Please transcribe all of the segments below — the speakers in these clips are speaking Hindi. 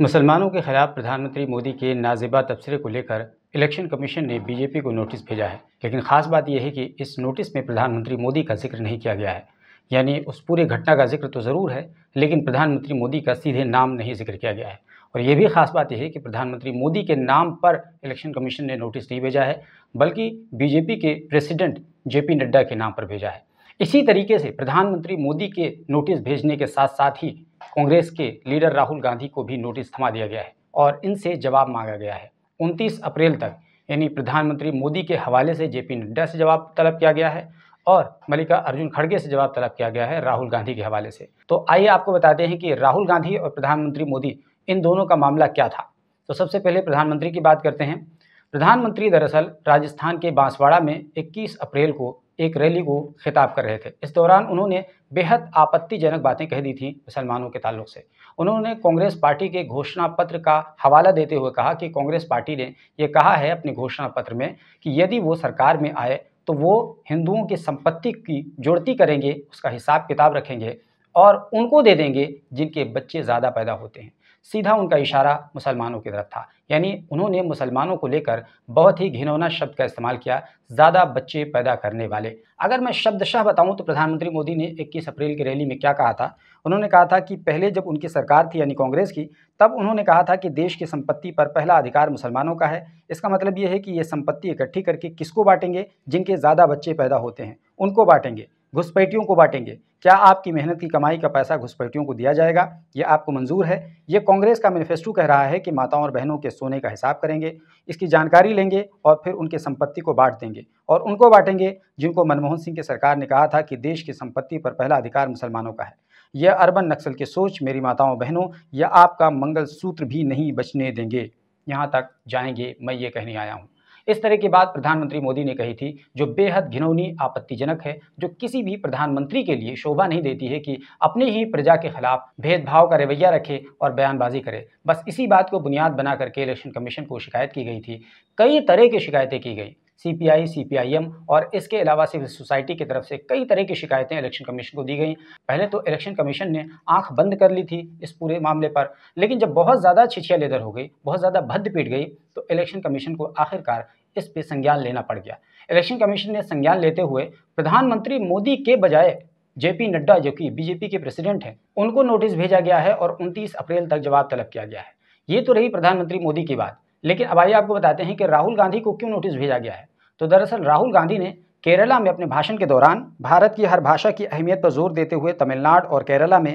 मुसलमानों के खिलाफ प्रधानमंत्री मोदी के नाजिबा तबसरे को लेकर इलेक्शन कमीशन ने बीजेपी को नोटिस भेजा है लेकिन खास बात यह है कि इस नोटिस में प्रधानमंत्री मोदी का जिक्र नहीं किया गया है यानी उस पूरे घटना का जिक्र तो ज़रूर है लेकिन प्रधानमंत्री मोदी का सीधे नाम नहीं जिक्र किया गया है और यह भी खास बात यह है कि प्रधानमंत्री मोदी के नाम पर इलेक्शन कमीशन ने नोटिस नहीं भेजा है बल्कि बीजेपी के प्रेसिडेंट जेपी नड्डा के नाम पर भेजा है इसी तरीके से प्रधानमंत्री मोदी के नोटिस भेजने के साथ साथ ही कांग्रेस के लीडर राहुल गांधी को भी नोटिस थमा दिया गया है और इनसे जवाब मांगा गया है 29 अप्रैल तक यानी प्रधानमंत्री मोदी के हवाले से जेपी नड्डा से जवाब तलब किया गया है और मल्लिका अर्जुन खड़गे से जवाब तलब किया गया है राहुल गांधी के हवाले से तो आइए आपको बताते हैं कि राहुल गांधी और प्रधानमंत्री मोदी इन दोनों का मामला क्या था तो सबसे पहले प्रधानमंत्री की बात करते हैं प्रधानमंत्री दरअसल राजस्थान के बांसवाड़ा में 21 अप्रैल को एक रैली को खिताब कर रहे थे इस दौरान उन्होंने बेहद आपत्तिजनक बातें कह दी थी मुसलमानों के ताल्लुक से उन्होंने कांग्रेस पार्टी के घोषणा पत्र का हवाला देते हुए कहा कि कांग्रेस पार्टी ने यह कहा है अपने घोषणा पत्र में कि यदि वो सरकार में आए तो वो हिंदुओं की संपत्ति की जुड़ती करेंगे उसका हिसाब किताब रखेंगे और उनको दे देंगे जिनके बच्चे ज़्यादा पैदा होते हैं सीधा उनका इशारा मुसलमानों की तरफ था यानी उन्होंने मुसलमानों को लेकर बहुत ही घिनौना शब्द का इस्तेमाल किया ज़्यादा बच्चे पैदा करने वाले अगर मैं शब्दशाह बताऊं तो प्रधानमंत्री मोदी ने 21 अप्रैल की रैली में क्या कहा था उन्होंने कहा था कि पहले जब उनकी सरकार थी यानी कांग्रेस की तब उन्होंने कहा था कि देश की संपत्ति पर पहला अधिकार मुसलमानों का है इसका मतलब ये है कि ये संपत्ति इकट्ठी करके किसको बांटेंगे जिनके ज़्यादा बच्चे पैदा होते हैं उनको बांटेंगे घुसपैठियों को बांटेंगे क्या आपकी मेहनत की कमाई का पैसा घुसपैठियों को दिया जाएगा ये आपको मंजूर है ये कांग्रेस का मैनिफेस्टो कह रहा है कि माताओं और बहनों के सोने का हिसाब करेंगे इसकी जानकारी लेंगे और फिर उनके संपत्ति को बांट देंगे और उनको बांटेंगे जिनको मनमोहन सिंह की सरकार ने कहा था कि देश की संपत्ति पर पहला अधिकार मुसलमानों का है यह अरबन नक्सल की सोच मेरी माताओं बहनों यह आपका सूत्र भी नहीं बचने देंगे यहाँ तक जाएंगे मैं ये कहने आया हूँ इस तरह की बात प्रधानमंत्री मोदी ने कही थी जो बेहद घिनौनी आपत्तिजनक है जो किसी भी प्रधानमंत्री के लिए शोभा नहीं देती है कि अपने ही प्रजा के खिलाफ भेदभाव का रवैया रखे और बयानबाजी करे बस इसी बात को बुनियाद बना करके इलेक्शन कमीशन को शिकायत की गई थी कई तरह की शिकायतें की गई सीपीआई सीपीआईएम और इसके अलावा सिविल सोसाइटी की तरफ से कई तरह की शिकायतें इलेक्शन कमीशन को दी गई पहले तो इलेक्शन कमीशन ने आंख बंद कर ली थी इस पूरे मामले पर लेकिन जब बहुत ज़्यादा छिछिया लेदर हो गई बहुत ज़्यादा भद्द पीट गई तो इलेक्शन कमीशन को आखिरकार इस पे संज्ञान लेना पड़ गया इलेक्शन कमीशन ने संज्ञान लेते हुए प्रधानमंत्री मोदी के बजाय जेपी नड्डा जो कि बीजेपी के प्रेसिडेंट हैं उनको नोटिस भेजा गया है और 29 अप्रैल तक जवाब तलब किया गया है ये तो रही प्रधानमंत्री मोदी की बात लेकिन अब आइए आपको बताते हैं कि राहुल गांधी को क्यों नोटिस भेजा गया है तो दरअसल राहुल गांधी ने केरला में अपने भाषण के दौरान भारत की हर भाषा की अहमियत पर जोर देते हुए तमिलनाडु और केरला में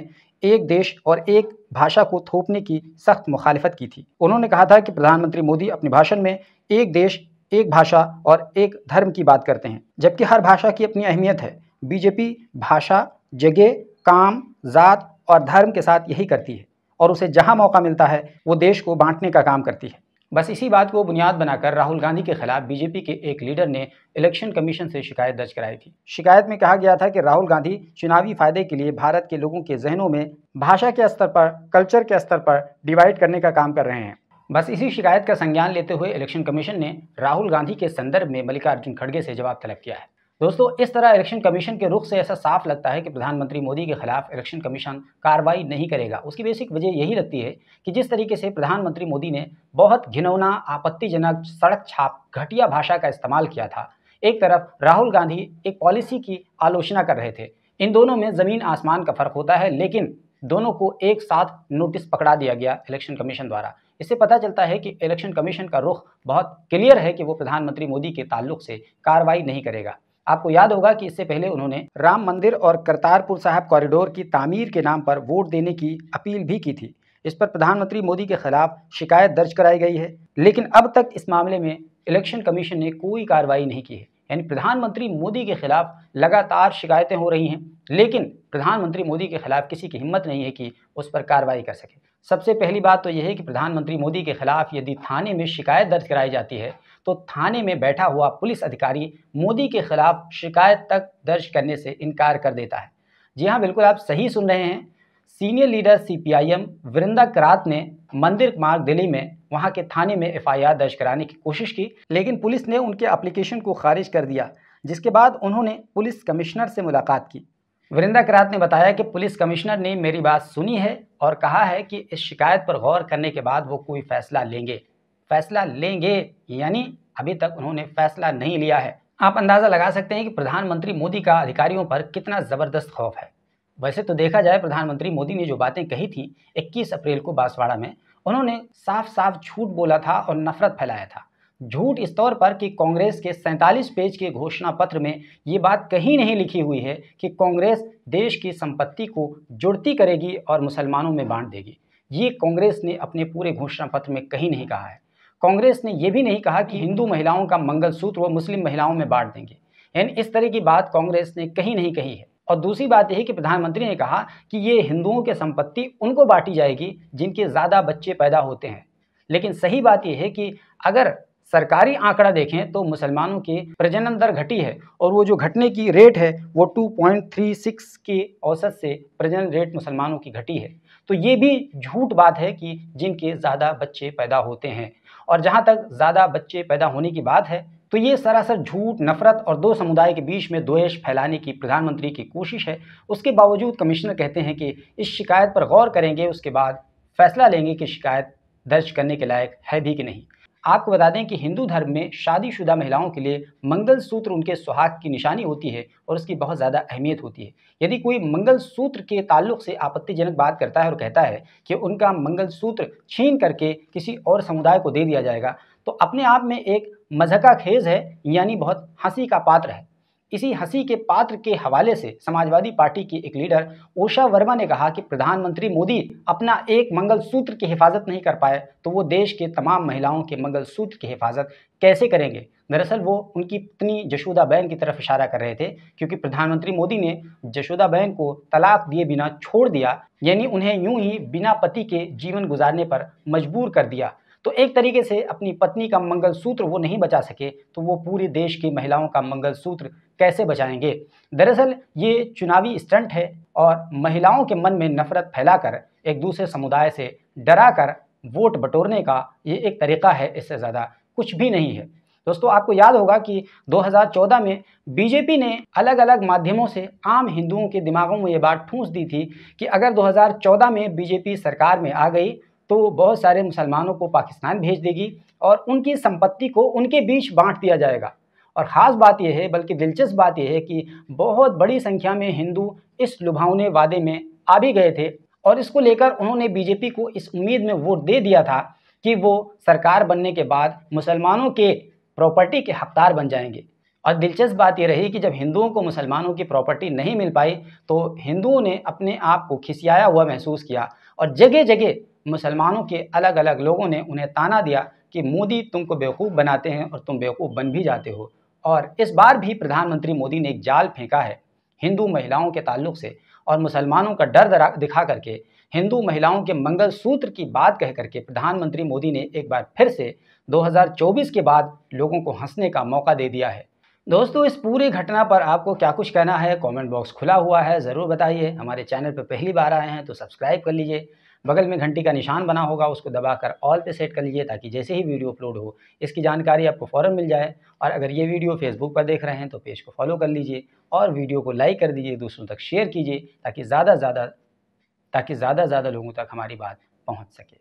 एक देश और एक भाषा को थोपने की सख्त मुखालफत की थी उन्होंने कहा था कि प्रधानमंत्री मोदी अपने भाषण में एक देश एक भाषा और एक धर्म की बात करते हैं जबकि हर भाषा की अपनी अहमियत है बीजेपी भाषा जगह काम ज़ात और धर्म के साथ यही करती है और उसे जहाँ मौका मिलता है वो देश को बांटने का काम करती है बस इसी बात को बुनियाद बनाकर राहुल गांधी के खिलाफ बीजेपी के एक लीडर ने इलेक्शन कमीशन से शिकायत दर्ज कराई थी शिकायत में कहा गया था कि राहुल गांधी चुनावी फायदे के लिए भारत के लोगों के जहनों में भाषा के स्तर पर कल्चर के स्तर पर डिवाइड करने का काम कर रहे हैं बस इसी शिकायत का संज्ञान लेते हुए इलेक्शन कमीशन ने राहुल गांधी के संदर्भ में मल्लिकार्जुन खड़गे से जवाब तलब किया है दोस्तों इस तरह इलेक्शन कमीशन के रुख से ऐसा साफ लगता है कि प्रधानमंत्री मोदी के खिलाफ इलेक्शन कमीशन कार्रवाई नहीं करेगा उसकी बेसिक वजह यही लगती है कि जिस तरीके से प्रधानमंत्री मोदी ने बहुत घिनौना आपत्तिजनक सड़क छाप घटिया भाषा का इस्तेमाल किया था एक तरफ राहुल गांधी एक पॉलिसी की आलोचना कर रहे थे इन दोनों में ज़मीन आसमान का फर्क होता है लेकिन दोनों को एक साथ नोटिस पकड़ा दिया गया इलेक्शन कमीशन द्वारा इससे पता चलता है कि इलेक्शन कमीशन का रुख बहुत क्लियर है कि वो प्रधानमंत्री मोदी के ताल्लुक से कार्रवाई नहीं करेगा आपको याद होगा कि इससे पहले उन्होंने राम मंदिर और करतारपुर साहब कॉरिडोर की तामीर के नाम पर वोट देने की अपील भी की थी इस पर प्रधानमंत्री मोदी के खिलाफ शिकायत दर्ज कराई गई है लेकिन अब तक इस मामले में इलेक्शन कमीशन ने कोई कार्रवाई नहीं की है यानी प्रधानमंत्री मोदी के खिलाफ लगातार शिकायतें हो रही हैं लेकिन प्रधानमंत्री मोदी के खिलाफ किसी की हिम्मत नहीं है कि उस पर कार्रवाई कर सके सबसे पहली बात तो यह है कि प्रधानमंत्री मोदी के खिलाफ यदि थाने में शिकायत दर्ज कराई जाती है तो थाने में बैठा हुआ पुलिस अधिकारी मोदी के खिलाफ शिकायत तक दर्ज करने से इनकार कर देता है जी हाँ बिल्कुल आप सही सुन रहे हैं senior leader CPIM Brinda Karat ने मंदिर मार्ग दिल्ली में वहाँ के थाने में एफआईआर दर्ज कराने की कोशिश की लेकिन पुलिस ने उनके एप्लीकेशन को खारिज कर दिया जिसके बाद उन्होंने पुलिस कमिश्नर से मुलाकात की वरिंदा करात ने बताया कि पुलिस कमिश्नर ने मेरी बात सुनी है और कहा है कि इस शिकायत पर गौर करने के बाद वो कोई फैसला लेंगे फैसला लेंगे यानी अभी तक उन्होंने फैसला नहीं लिया है आप अंदाज़ा लगा सकते हैं कि प्रधानमंत्री मोदी का अधिकारियों पर कितना ज़बरदस्त खौफ है वैसे तो देखा जाए प्रधानमंत्री मोदी ने जो बातें कही थी 21 अप्रैल को बांसवाड़ा में उन्होंने साफ साफ झूठ बोला था और नफरत फैलाया था झूठ इस तौर पर कि कांग्रेस के 47 पेज के घोषणा पत्र में ये बात कहीं नहीं लिखी हुई है कि कांग्रेस देश की संपत्ति को जुड़ती करेगी और मुसलमानों में बांट देगी ये कांग्रेस ने अपने पूरे घोषणा पत्र में कहीं नहीं कहा है कांग्रेस ने यह भी नहीं कहा कि हिंदू महिलाओं का मंगलसूत्र वो मुस्लिम महिलाओं में बांट देंगे यानी इस तरह की बात कांग्रेस ने कहीं नहीं कही है और दूसरी बात यह कि प्रधानमंत्री ने कहा कि ये हिंदुओं के संपत्ति उनको बांटी जाएगी जिनके ज़्यादा बच्चे पैदा होते हैं लेकिन सही बात यह है कि अगर सरकारी आंकड़ा देखें तो मुसलमानों की प्रजनन दर घटी है और वो जो घटने की रेट है वो 2.36 के औसत से प्रजनन रेट मुसलमानों की घटी है तो ये भी झूठ बात है कि जिनके ज़्यादा बच्चे पैदा होते हैं और जहाँ तक ज़्यादा बच्चे पैदा होने की बात है तो ये सरासर झूठ नफरत और दो समुदाय के बीच में द्वेष फैलाने की प्रधानमंत्री की कोशिश है उसके बावजूद कमिश्नर कहते हैं कि इस शिकायत पर गौर करेंगे उसके बाद फैसला लेंगे कि शिकायत दर्ज करने के लायक है भी कि नहीं आपको बता दें कि हिंदू धर्म में शादीशुदा महिलाओं के लिए मंगल सूत्र उनके सुहाग की निशानी होती है और उसकी बहुत ज़्यादा अहमियत होती है यदि कोई मंगल सूत्र के ताल्लुक से आपत्तिजनक बात करता है और कहता है कि उनका मंगल सूत्र छीन करके किसी और समुदाय को दे दिया जाएगा तो अपने आप में एक मज़हका खेज है यानी बहुत हंसी का पात्र है इसी हंसी के पात्र के हवाले से समाजवादी पार्टी की एक लीडर उषा वर्मा ने कहा कि प्रधानमंत्री मोदी अपना एक मंगलसूत्र की हिफाजत नहीं कर पाए तो वो देश के तमाम महिलाओं के मंगलसूत्र की हिफाजत कैसे करेंगे दरअसल वो उनकी पत्नी जशोदा बैन की तरफ इशारा कर रहे थे क्योंकि प्रधानमंत्री मोदी ने जशोदा बैन को तलाक दिए बिना छोड़ दिया यानी उन्हें यूं ही बिना पति के जीवन गुजारने पर मजबूर कर दिया तो एक तरीके से अपनी पत्नी का मंगलसूत्र वो नहीं बचा सके तो वो पूरे देश की महिलाओं का मंगलसूत्र कैसे बचाएंगे दरअसल ये चुनावी स्टंट है और महिलाओं के मन में नफरत फैलाकर एक दूसरे समुदाय से डरा कर वोट बटोरने का ये एक तरीका है इससे ज़्यादा कुछ भी नहीं है दोस्तों आपको याद होगा कि 2014 में बीजेपी ने अलग अलग माध्यमों से आम हिंदुओं के दिमागों में ये बात ठूंस दी थी कि अगर 2014 में बीजेपी सरकार में आ गई तो बहुत सारे मुसलमानों को पाकिस्तान भेज देगी और उनकी संपत्ति को उनके बीच बांट दिया जाएगा और ख़ास बात यह है बल्कि दिलचस्प बात यह है कि बहुत बड़ी संख्या में हिंदू इस लुभावने वादे में आ भी गए थे और इसको लेकर उन्होंने बीजेपी को इस उम्मीद में वोट दे दिया था कि वो सरकार बनने के बाद मुसलमानों के प्रॉपर्टी के हकदार बन जाएंगे और दिलचस्प बात यह रही कि जब हिंदुओं को मुसलमानों की प्रॉपर्टी नहीं मिल पाई तो हिंदुओं ने अपने आप को खिसियाया हुआ महसूस किया और जगह जगह मुसलमानों के अलग अलग लोगों ने उन्हें ताना दिया कि मोदी तुमको बेवकूफ़ बनाते हैं और तुम बेवकूफ़ बन भी जाते हो और इस बार भी प्रधानमंत्री मोदी ने एक जाल फेंका है हिंदू महिलाओं के ताल्लुक से और मुसलमानों का डर दिखा करके हिंदू महिलाओं के मंगल सूत्र की बात कह करके प्रधानमंत्री मोदी ने एक बार फिर से 2024 के बाद लोगों को हंसने का मौका दे दिया है दोस्तों इस पूरी घटना पर आपको क्या कुछ कहना है कमेंट बॉक्स खुला हुआ है ज़रूर बताइए हमारे चैनल पर पहली बार आए हैं तो सब्सक्राइब कर लीजिए बगल में घंटी का निशान बना होगा उसको दबाकर ऑल पे सेट कर लीजिए ताकि जैसे ही वीडियो अपलोड हो इसकी जानकारी आपको फ़ौरन मिल जाए और अगर ये वीडियो फेसबुक पर देख रहे हैं तो पेज को फॉलो कर लीजिए और वीडियो को लाइक कर दीजिए दूसरों तक शेयर कीजिए ताकि ज़्यादा ज़्यादा ताकि ज़्यादा ज़्यादा लोगों तक हमारी बात पहुँच सके